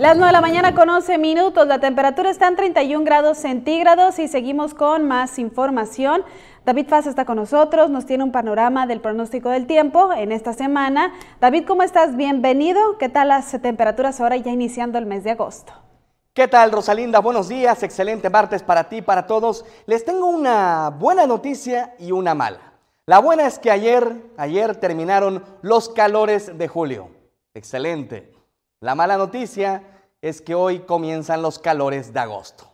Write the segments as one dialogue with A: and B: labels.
A: Las 9 de la mañana con 11 minutos, la temperatura está en 31 grados centígrados y seguimos con más información. David Faz está con nosotros, nos tiene un panorama del pronóstico del tiempo en esta semana. David, ¿cómo estás? Bienvenido. ¿Qué tal las temperaturas ahora ya iniciando el mes de agosto? ¿Qué tal Rosalinda? Buenos días, excelente martes para ti, para todos. Les tengo una buena noticia y una mala. La buena es que ayer, ayer terminaron los calores de julio. Excelente. La mala noticia es que hoy comienzan los calores de agosto.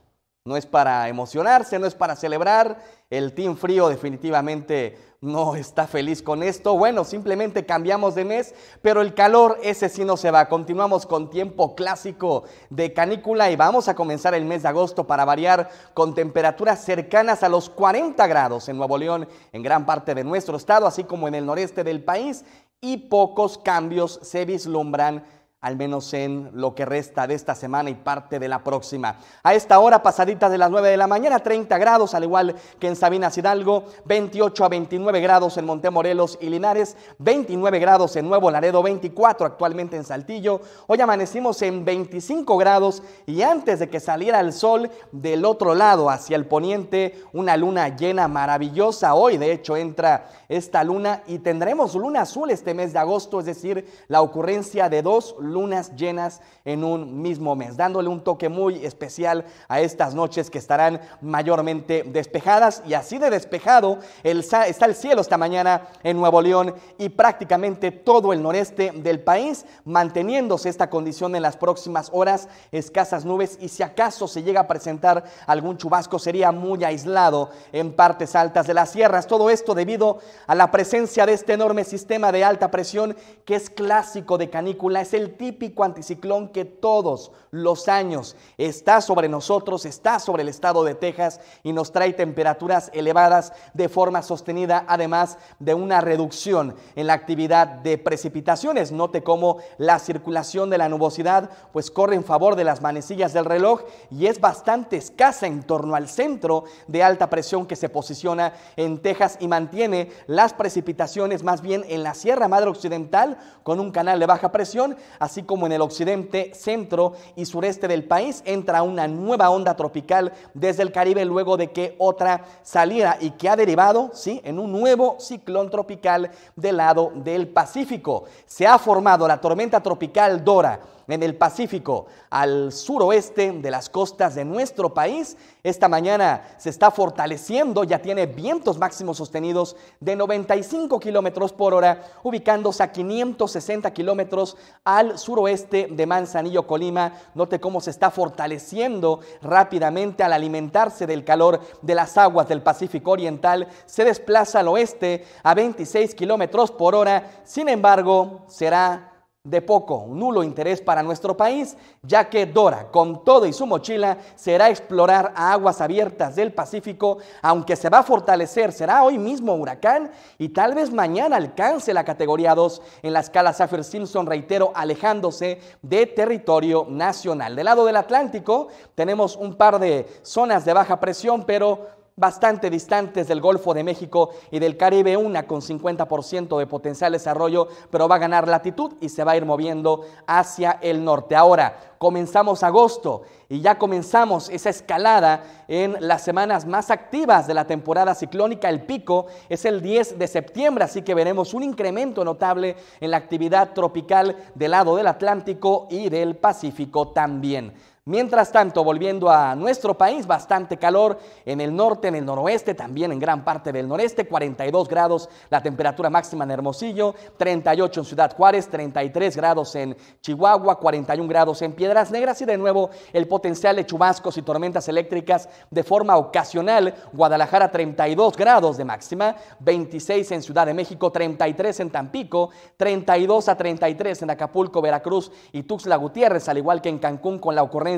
A: No es para emocionarse, no es para celebrar. El Team Frío definitivamente no está feliz con esto. Bueno, simplemente cambiamos de mes, pero el calor ese sí no se va. Continuamos con tiempo clásico de canícula y vamos a comenzar el mes de agosto para variar con temperaturas cercanas a los 40 grados en Nuevo León, en gran parte de nuestro estado, así como en el noreste del país, y pocos cambios se vislumbran al menos en lo que resta de esta semana y parte de la próxima. A esta hora, pasaditas de las 9 de la mañana, 30 grados, al igual que en Sabinas Hidalgo, 28 a 29 grados en Montemorelos y Linares, 29 grados en Nuevo Laredo, 24 actualmente en Saltillo. Hoy amanecimos en 25 grados y antes de que saliera el sol del otro lado, hacia el poniente, una luna llena maravillosa. Hoy, de hecho, entra esta luna y tendremos luna azul este mes de agosto, es decir, la ocurrencia de dos lunas llenas en un mismo mes, dándole un toque muy especial a estas noches que estarán mayormente despejadas y así de despejado está el cielo esta mañana en Nuevo León y prácticamente todo el noreste del país, manteniéndose esta condición en las próximas horas, escasas nubes y si acaso se llega a presentar algún chubasco sería muy aislado en partes altas de las sierras. Todo esto debido a la presencia de este enorme sistema de alta presión que es clásico de canícula, es el típico anticiclón que todos los años está sobre nosotros, está sobre el estado de Texas y nos trae temperaturas elevadas de forma sostenida, además de una reducción en la actividad de precipitaciones. Note cómo la circulación de la nubosidad pues corre en favor de las manecillas del reloj y es bastante escasa en torno al centro de alta presión que se posiciona en Texas y mantiene las precipitaciones más bien en la Sierra Madre Occidental con un canal de baja presión así como en el occidente, centro y sureste del país, entra una nueva onda tropical desde el Caribe luego de que otra saliera y que ha derivado ¿sí? en un nuevo ciclón tropical del lado del Pacífico. Se ha formado la tormenta tropical Dora en el Pacífico, al suroeste de las costas de nuestro país. Esta mañana se está fortaleciendo, ya tiene vientos máximos sostenidos de 95 kilómetros por hora, ubicándose a 560 kilómetros al suroeste de Manzanillo, Colima. Note cómo se está fortaleciendo rápidamente al alimentarse del calor de las aguas del Pacífico Oriental. Se desplaza al oeste a 26 kilómetros por hora. Sin embargo, será de poco, nulo interés para nuestro país, ya que Dora, con todo y su mochila, será explorar a aguas abiertas del Pacífico, aunque se va a fortalecer, será hoy mismo huracán y tal vez mañana alcance la categoría 2 en la escala Saffir Simpson, reitero, alejándose de territorio nacional. Del lado del Atlántico tenemos un par de zonas de baja presión, pero bastante distantes del Golfo de México y del Caribe, una con 50% de potencial desarrollo, pero va a ganar latitud y se va a ir moviendo hacia el norte. Ahora, comenzamos agosto y ya comenzamos esa escalada en las semanas más activas de la temporada ciclónica. El pico es el 10 de septiembre, así que veremos un incremento notable en la actividad tropical del lado del Atlántico y del Pacífico también. Mientras tanto, volviendo a nuestro país, bastante calor en el norte, en el noroeste, también en gran parte del noreste, 42 grados la temperatura máxima en Hermosillo, 38 en Ciudad Juárez, 33 grados en Chihuahua, 41 grados en Piedras Negras y de nuevo el potencial de chubascos y tormentas eléctricas de forma ocasional, Guadalajara 32 grados de máxima, 26 en Ciudad de México, 33 en Tampico, 32 a 33 en Acapulco, Veracruz y Tuxtla Gutiérrez, al igual que en Cancún con la ocurrencia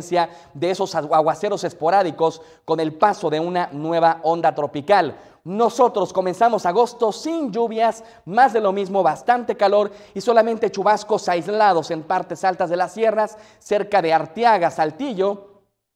A: de esos aguaceros esporádicos con el paso de una nueva onda tropical. Nosotros comenzamos agosto sin lluvias, más de lo mismo, bastante calor y solamente chubascos aislados en partes altas de las sierras, cerca de Arteaga, Saltillo,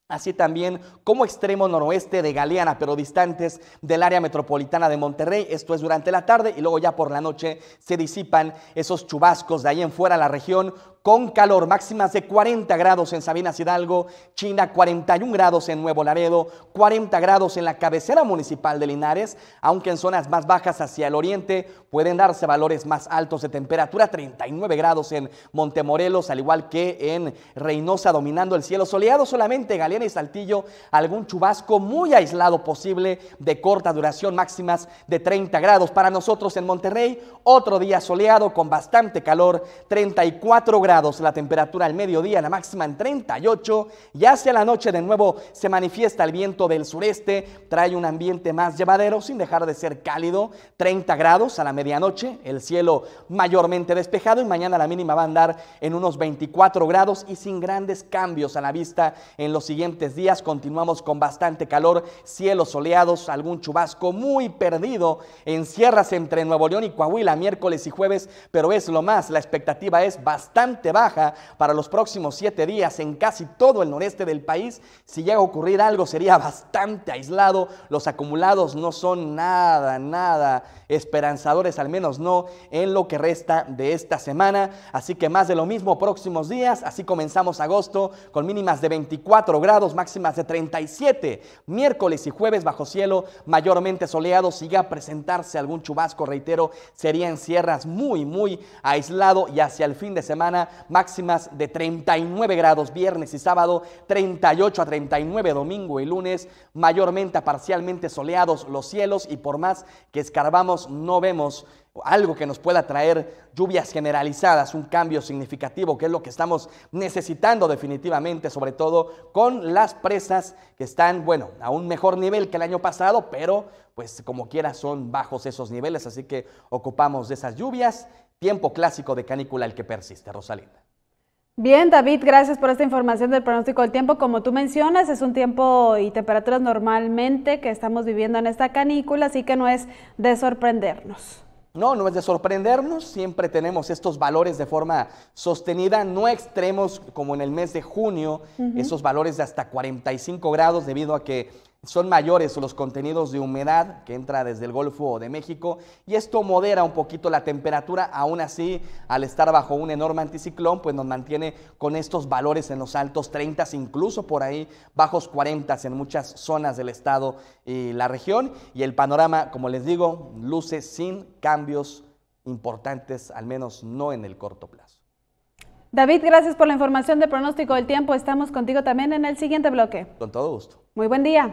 A: así también como extremo noroeste de Galeana, pero distantes del área metropolitana de Monterrey. Esto es durante la tarde y luego ya por la noche se disipan esos chubascos de ahí en fuera de la región con calor, máximas de 40 grados en Sabinas Hidalgo, China 41 grados en Nuevo Laredo, 40 grados en la cabecera municipal de Linares, aunque en zonas más bajas hacia el oriente pueden darse valores más altos de temperatura, 39 grados en Montemorelos, al igual que en Reynosa, dominando el cielo soleado, solamente Galena y Saltillo, algún chubasco muy aislado posible de corta duración, máximas de 30 grados. Para nosotros en Monterrey, otro día soleado con bastante calor, 34 grados la temperatura al mediodía, la máxima en 38 y hacia la noche de nuevo se manifiesta el viento del sureste, trae un ambiente más llevadero sin dejar de ser cálido, 30 grados a la medianoche, el cielo mayormente despejado y mañana la mínima va a andar en unos 24 grados y sin grandes cambios a la vista en los siguientes días. Continuamos con bastante calor, cielos soleados, algún chubasco muy perdido en sierras entre Nuevo León y Coahuila miércoles y jueves, pero es lo más, la expectativa es bastante baja para los próximos siete días en casi todo el noreste del país. Si llega a ocurrir algo sería bastante aislado. Los acumulados no son nada, nada esperanzadores, al menos no en lo que resta de esta semana. Así que más de lo mismo próximos días. Así comenzamos agosto con mínimas de 24 grados, máximas de 37. Miércoles y jueves bajo cielo mayormente soleado. Si a presentarse algún chubasco, reitero, sería en sierras muy, muy aislado y hacia el fin de semana máximas de 39 grados viernes y sábado, 38 a 39 domingo y lunes, mayormente a parcialmente soleados los cielos y por más que escarbamos no vemos algo que nos pueda traer lluvias generalizadas, un cambio significativo, que es lo que estamos necesitando definitivamente, sobre todo con las presas que están, bueno, a un mejor nivel que el año pasado, pero pues como quiera son bajos esos niveles, así que ocupamos de esas lluvias, tiempo clásico de canícula el que persiste, Rosalinda. Bien, David, gracias por esta información del pronóstico del tiempo. Como tú mencionas, es un tiempo y temperaturas normalmente que estamos viviendo en esta canícula, así que no es de sorprendernos. No, no es de sorprendernos, siempre tenemos estos valores de forma sostenida, no extremos como en el mes de junio, esos valores de hasta 45 grados debido a que son mayores los contenidos de humedad que entra desde el Golfo de México y esto modera un poquito la temperatura, aún así al estar bajo un enorme anticiclón pues nos mantiene con estos valores en los altos 30, incluso por ahí bajos 40 en muchas zonas del estado y la región y el panorama como les digo luce sin cambios importantes, al menos no en el corto plazo. David, gracias por la información de pronóstico del tiempo. Estamos contigo también en el siguiente bloque. Con todo gusto. Muy buen día.